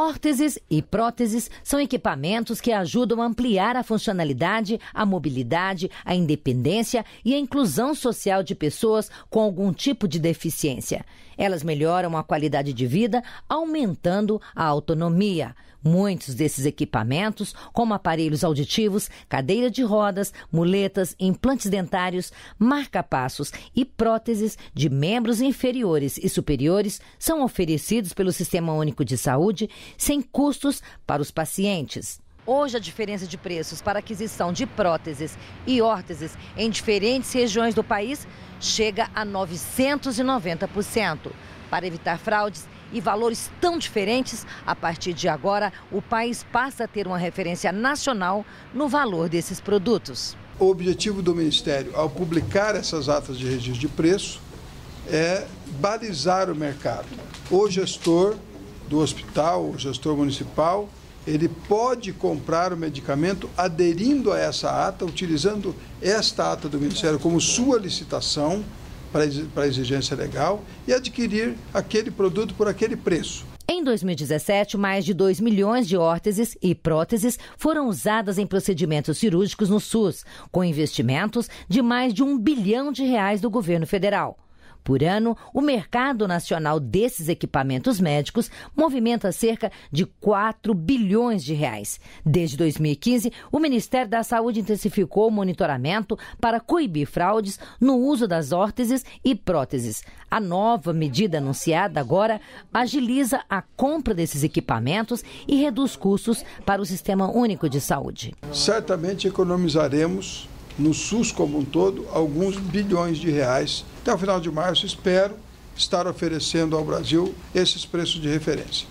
Órteses e próteses são equipamentos que ajudam a ampliar a funcionalidade, a mobilidade, a independência e a inclusão social de pessoas com algum tipo de deficiência. Elas melhoram a qualidade de vida, aumentando a autonomia. Muitos desses equipamentos, como aparelhos auditivos, cadeira de rodas, muletas, implantes dentários, marca-passos e próteses de membros inferiores e superiores, são oferecidos pelo Sistema Único de Saúde sem custos para os pacientes. Hoje, a diferença de preços para aquisição de próteses e órteses em diferentes regiões do país chega a 990%. Para evitar fraudes e valores tão diferentes, a partir de agora, o país passa a ter uma referência nacional no valor desses produtos. O objetivo do Ministério, ao publicar essas atas de registro de preço, é balizar o mercado. O gestor do hospital, o gestor municipal, ele pode comprar o medicamento aderindo a essa ata, utilizando esta ata do Ministério como sua licitação para exigência legal e adquirir aquele produto por aquele preço. Em 2017, mais de 2 milhões de órteses e próteses foram usadas em procedimentos cirúrgicos no SUS, com investimentos de mais de um bilhão de reais do governo federal por ano, o mercado nacional desses equipamentos médicos movimenta cerca de 4 bilhões de reais. Desde 2015, o Ministério da Saúde intensificou o monitoramento para coibir fraudes no uso das órteses e próteses. A nova medida anunciada agora agiliza a compra desses equipamentos e reduz custos para o Sistema Único de Saúde. Certamente economizaremos no SUS como um todo, alguns bilhões de reais. Até o final de março, espero estar oferecendo ao Brasil esses preços de referência.